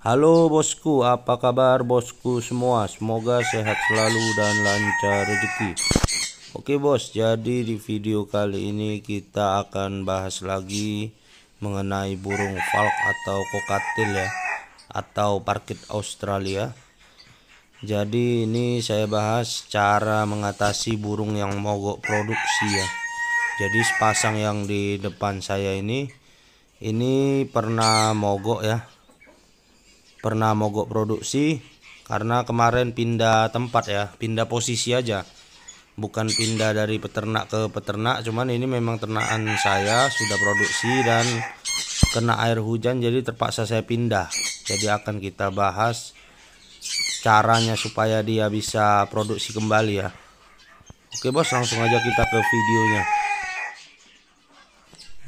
Halo bosku, apa kabar bosku semua? Semoga sehat selalu dan lancar rezeki. Oke bos, jadi di video kali ini kita akan bahas lagi mengenai burung falk atau kokatil ya, atau parkit Australia. Jadi ini saya bahas cara mengatasi burung yang mogok produksi ya. Jadi sepasang yang di depan saya ini ini pernah mogok ya pernah mogok produksi karena kemarin pindah tempat ya pindah posisi aja bukan pindah dari peternak ke peternak cuman ini memang ternakan saya sudah produksi dan kena air hujan jadi terpaksa saya pindah jadi akan kita bahas caranya supaya dia bisa produksi kembali ya oke bos langsung aja kita ke videonya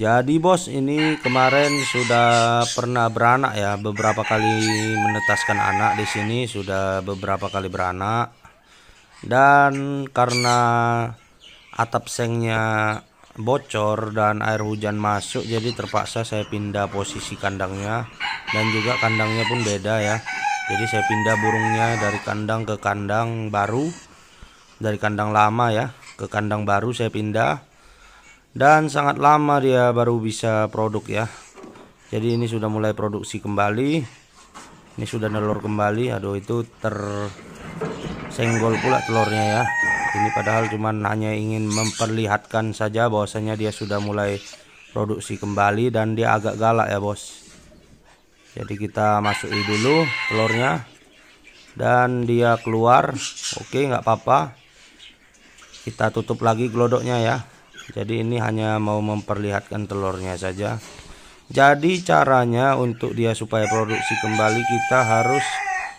jadi bos ini kemarin sudah pernah beranak ya beberapa kali menetaskan anak di sini sudah beberapa kali beranak dan karena atap sengnya bocor dan air hujan masuk jadi terpaksa saya pindah posisi kandangnya dan juga kandangnya pun beda ya jadi saya pindah burungnya dari kandang ke kandang baru dari kandang lama ya ke kandang baru saya pindah dan sangat lama dia baru bisa produk ya jadi ini sudah mulai produksi kembali ini sudah nelur kembali aduh itu tersenggol pula telurnya ya ini padahal cuman hanya ingin memperlihatkan saja bahwasanya dia sudah mulai produksi kembali dan dia agak galak ya bos jadi kita masuki dulu telurnya dan dia keluar oke nggak apa-apa kita tutup lagi gelodoknya ya jadi ini hanya mau memperlihatkan telurnya saja jadi caranya untuk dia supaya produksi kembali kita harus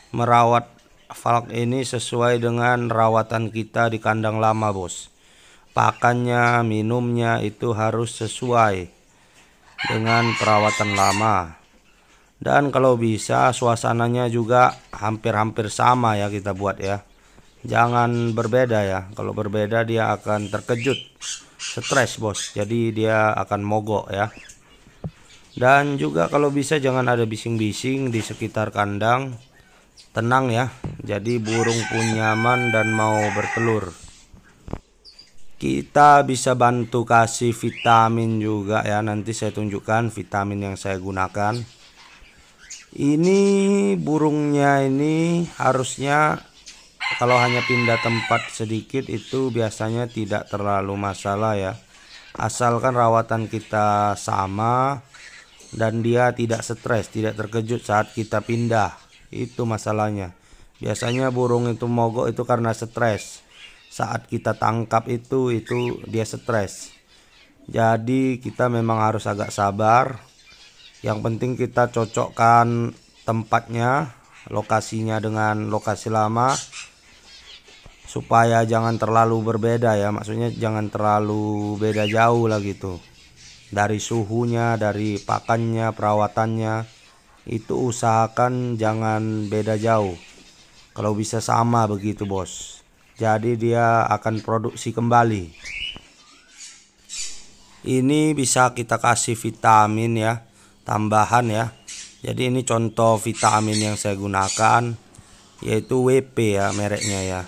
merawat falk ini sesuai dengan rawatan kita di kandang lama bos pakannya minumnya itu harus sesuai dengan perawatan lama dan kalau bisa suasananya juga hampir-hampir sama ya kita buat ya jangan berbeda ya kalau berbeda dia akan terkejut stres bos jadi dia akan mogok ya dan juga kalau bisa jangan ada bising-bising di sekitar kandang tenang ya jadi burung pun nyaman dan mau bertelur kita bisa bantu kasih vitamin juga ya nanti saya tunjukkan vitamin yang saya gunakan ini burungnya ini harusnya kalau hanya pindah tempat sedikit itu biasanya tidak terlalu masalah ya asalkan rawatan kita sama dan dia tidak stres tidak terkejut saat kita pindah itu masalahnya biasanya burung itu mogok itu karena stres saat kita tangkap itu itu dia stres jadi kita memang harus agak sabar yang penting kita cocokkan tempatnya lokasinya dengan lokasi lama supaya jangan terlalu berbeda ya maksudnya jangan terlalu beda jauh lah gitu dari suhunya dari pakannya perawatannya itu usahakan jangan beda jauh kalau bisa sama begitu bos jadi dia akan produksi kembali ini bisa kita kasih vitamin ya tambahan ya jadi ini contoh vitamin yang saya gunakan yaitu WP ya mereknya ya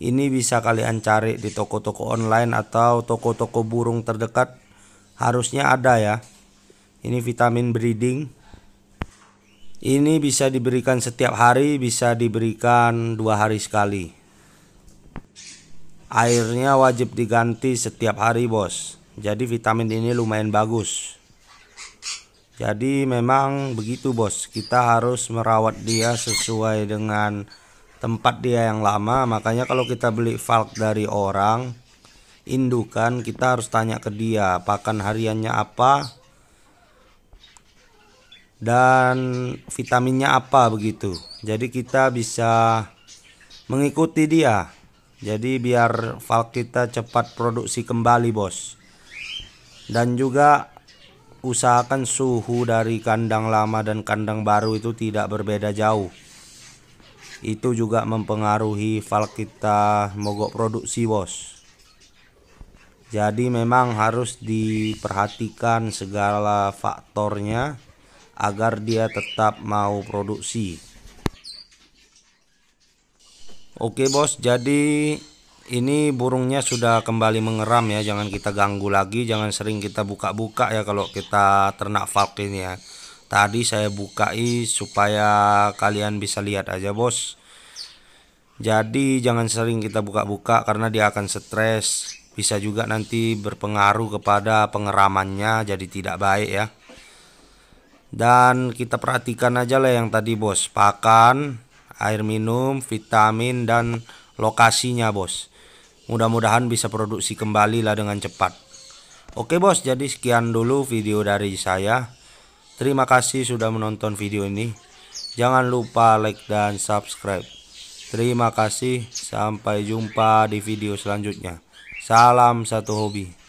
ini bisa kalian cari di toko-toko online atau toko-toko burung terdekat. Harusnya ada ya. Ini vitamin breeding. Ini bisa diberikan setiap hari, bisa diberikan dua hari sekali. Airnya wajib diganti setiap hari, bos. Jadi vitamin ini lumayan bagus. Jadi memang begitu, bos. Kita harus merawat dia sesuai dengan tempat dia yang lama makanya kalau kita beli falk dari orang indukan kita harus tanya ke dia pakan hariannya apa dan vitaminnya apa begitu jadi kita bisa mengikuti dia jadi biar falk kita cepat produksi kembali bos dan juga usahakan suhu dari kandang lama dan kandang baru itu tidak berbeda jauh itu juga mempengaruhi fal kita mogok produksi bos jadi memang harus diperhatikan segala faktornya agar dia tetap mau produksi oke bos jadi ini burungnya sudah kembali mengeram ya jangan kita ganggu lagi jangan sering kita buka-buka ya kalau kita ternak falk ini ya tadi saya bukai supaya kalian bisa lihat aja bos jadi jangan sering kita buka-buka karena dia akan stres bisa juga nanti berpengaruh kepada pengeramannya jadi tidak baik ya dan kita perhatikan aja lah yang tadi bos pakan air minum vitamin dan lokasinya bos mudah-mudahan bisa produksi kembali lah dengan cepat oke bos jadi sekian dulu video dari saya Terima kasih sudah menonton video ini. Jangan lupa like dan subscribe. Terima kasih. Sampai jumpa di video selanjutnya. Salam satu hobi.